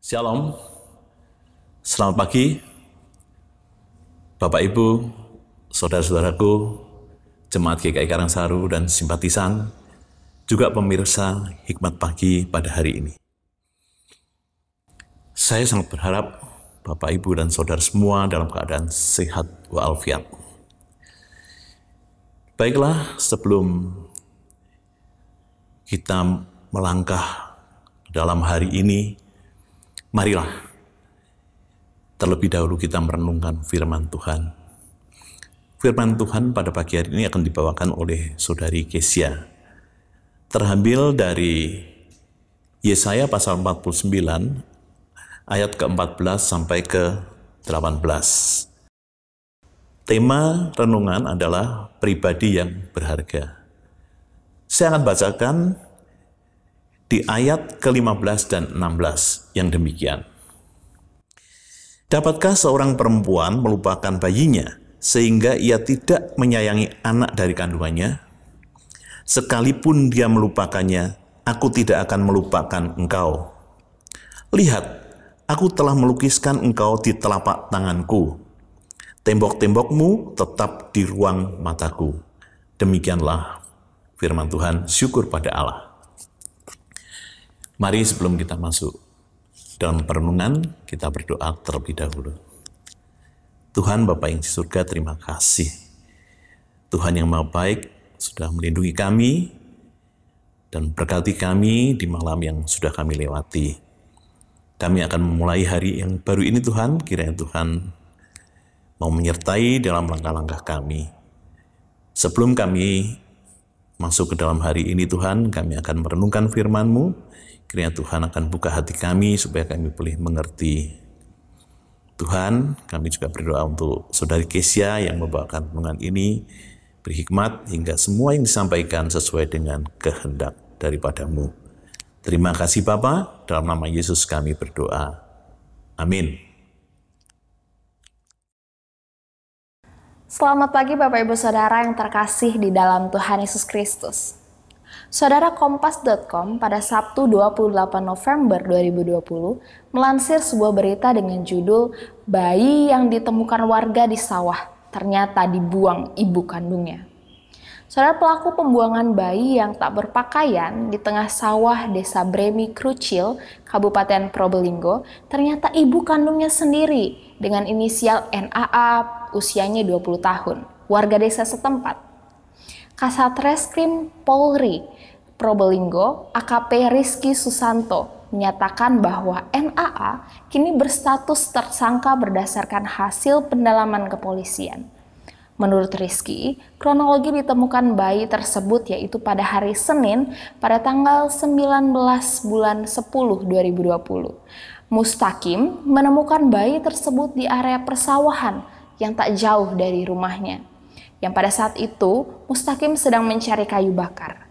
Shalom, selamat pagi, Bapak Ibu, Saudara-saudaraku, Jemaat GKI Karangsaru dan simpatisan, juga pemirsa Hikmat Pagi pada hari ini. Saya sangat berharap Bapak, Ibu, dan Saudara semua dalam keadaan sehat walafiat. Baiklah, sebelum kita melangkah dalam hari ini, Marilah terlebih dahulu kita merenungkan firman Tuhan. Firman Tuhan pada pagi hari ini akan dibawakan oleh saudari Kesia. Terambil dari Yesaya pasal 49 ayat ke-14 sampai ke-18. Tema renungan adalah pribadi yang berharga. Saya akan bacakan di ayat ke-15 dan 16 yang demikian. Dapatkah seorang perempuan melupakan bayinya sehingga ia tidak menyayangi anak dari kandungannya? Sekalipun dia melupakannya, aku tidak akan melupakan engkau. Lihat, aku telah melukiskan engkau di telapak tanganku. Tembok-tembokmu tetap di ruang mataku. Demikianlah firman Tuhan, syukur pada Allah. Mari sebelum kita masuk dalam perenungan, kita berdoa terlebih dahulu. Tuhan Bapa yang di surga, terima kasih. Tuhan yang maha baik sudah melindungi kami dan berkati kami di malam yang sudah kami lewati. Kami akan memulai hari yang baru ini Tuhan, kiranya Tuhan mau menyertai dalam langkah-langkah kami. Sebelum kami masuk ke dalam hari ini Tuhan, kami akan merenungkan firman-Mu Kiranya Tuhan akan buka hati kami supaya kami boleh mengerti Tuhan. Kami juga berdoa untuk saudari Kesia yang membawakan renungan ini berhikmat hingga semua yang disampaikan sesuai dengan kehendak daripadamu. Terima kasih Bapa, dalam nama Yesus kami berdoa. Amin. Selamat pagi Bapak Ibu Saudara yang terkasih di dalam Tuhan Yesus Kristus. Saudara Kompas.com pada Sabtu 28 November 2020 melansir sebuah berita dengan judul Bayi yang ditemukan warga di sawah ternyata dibuang ibu kandungnya. Saudara pelaku pembuangan bayi yang tak berpakaian di tengah sawah desa Bremi Krucil, Kabupaten Probolinggo, ternyata ibu kandungnya sendiri dengan inisial NAA usianya 20 tahun, warga desa setempat. Kasat Reskrim Polri Probolinggo, AKP Rizky Susanto, menyatakan bahwa NAA kini berstatus tersangka berdasarkan hasil pendalaman kepolisian. Menurut Rizky, kronologi ditemukan bayi tersebut yaitu pada hari Senin pada tanggal 19 bulan 10 2020. Mustakim menemukan bayi tersebut di area persawahan yang tak jauh dari rumahnya yang pada saat itu Mustakim sedang mencari kayu bakar.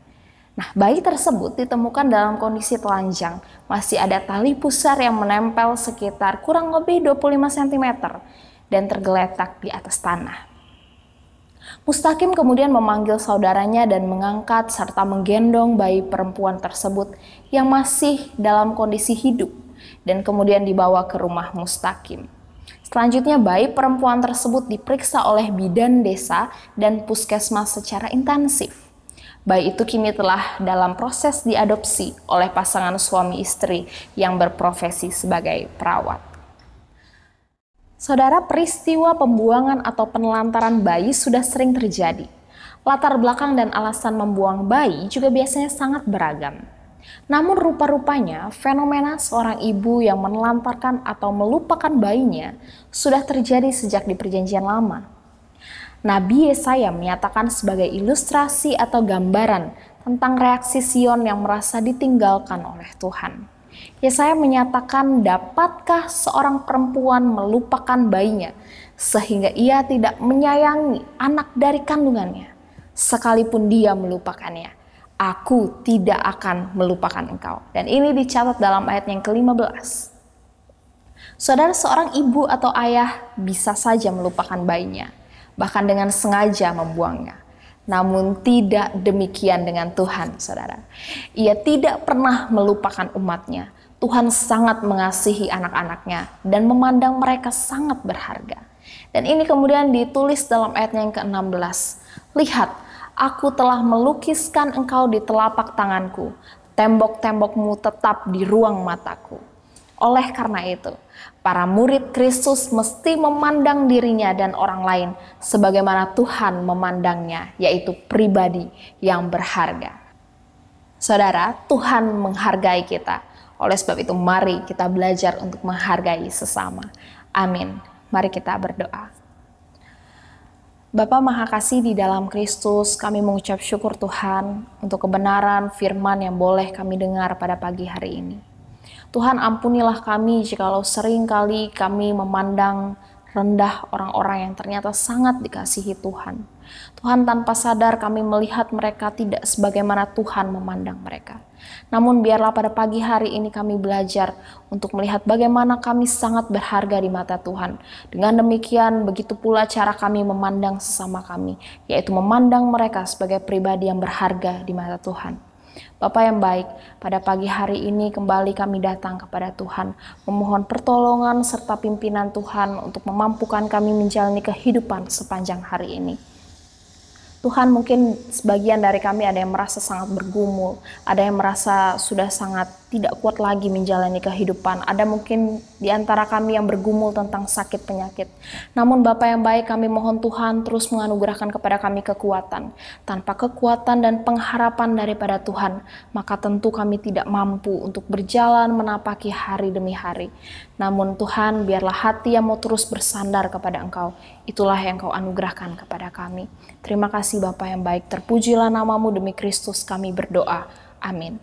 Nah, bayi tersebut ditemukan dalam kondisi telanjang, masih ada tali pusar yang menempel sekitar kurang lebih 25 cm dan tergeletak di atas tanah. Mustakim kemudian memanggil saudaranya dan mengangkat serta menggendong bayi perempuan tersebut yang masih dalam kondisi hidup dan kemudian dibawa ke rumah Mustakim. Selanjutnya, bayi perempuan tersebut diperiksa oleh bidan desa dan puskesmas secara intensif. Bayi itu kini telah dalam proses diadopsi oleh pasangan suami istri yang berprofesi sebagai perawat. Saudara, peristiwa pembuangan atau penelantaran bayi sudah sering terjadi. Latar belakang dan alasan membuang bayi juga biasanya sangat beragam. Namun rupa-rupanya fenomena seorang ibu yang menelantarkan atau melupakan bayinya sudah terjadi sejak di perjanjian lama. Nabi Yesaya menyatakan sebagai ilustrasi atau gambaran tentang reaksi Sion yang merasa ditinggalkan oleh Tuhan. Yesaya menyatakan, "Dapatkah seorang perempuan melupakan bayinya sehingga ia tidak menyayangi anak dari kandungannya, sekalipun dia melupakannya?" aku tidak akan melupakan engkau. Dan ini dicatat dalam ayat yang ke-15. Saudara seorang ibu atau ayah bisa saja melupakan bayinya, bahkan dengan sengaja membuangnya. Namun tidak demikian dengan Tuhan, saudara. Ia tidak pernah melupakan umatnya. Tuhan sangat mengasihi anak-anaknya dan memandang mereka sangat berharga. Dan ini kemudian ditulis dalam ayat yang ke-16. Lihat, Aku telah melukiskan engkau di telapak tanganku, tembok-tembokmu tetap di ruang mataku. Oleh karena itu, para murid Kristus mesti memandang dirinya dan orang lain sebagaimana Tuhan memandangnya, yaitu pribadi yang berharga. Saudara, Tuhan menghargai kita. Oleh sebab itu, mari kita belajar untuk menghargai sesama. Amin. Mari kita berdoa. Bapa Maha Kasih di dalam Kristus, kami mengucap syukur Tuhan untuk kebenaran firman yang boleh kami dengar pada pagi hari ini. Tuhan ampunilah kami jikalau sering kali kami memandang rendah orang-orang yang ternyata sangat dikasihi Tuhan. Tuhan tanpa sadar kami melihat mereka tidak sebagaimana Tuhan memandang mereka. Namun biarlah pada pagi hari ini kami belajar untuk melihat bagaimana kami sangat berharga di mata Tuhan. Dengan demikian begitu pula cara kami memandang sesama kami, yaitu memandang mereka sebagai pribadi yang berharga di mata Tuhan. Bapa yang baik, pada pagi hari ini kembali kami datang kepada Tuhan, memohon pertolongan serta pimpinan Tuhan untuk memampukan kami menjalani kehidupan sepanjang hari ini. Tuhan mungkin sebagian dari kami ada yang merasa sangat bergumul, ada yang merasa sudah sangat tidak kuat lagi menjalani kehidupan. Ada mungkin di antara kami yang bergumul tentang sakit penyakit. Namun Bapak yang baik kami mohon Tuhan terus menganugerahkan kepada kami kekuatan. Tanpa kekuatan dan pengharapan daripada Tuhan, maka tentu kami tidak mampu untuk berjalan menapaki hari demi hari. Namun Tuhan biarlah hati yang mau terus bersandar kepada Engkau. Itulah yang Engkau anugerahkan kepada kami. Terima kasih Bapak yang baik. Terpujilah namamu demi Kristus kami berdoa. Amin.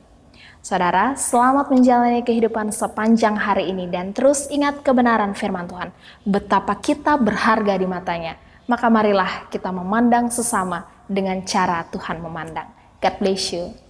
Saudara, selamat menjalani kehidupan sepanjang hari ini dan terus ingat kebenaran firman Tuhan. Betapa kita berharga di matanya. Maka marilah kita memandang sesama dengan cara Tuhan memandang. God bless you.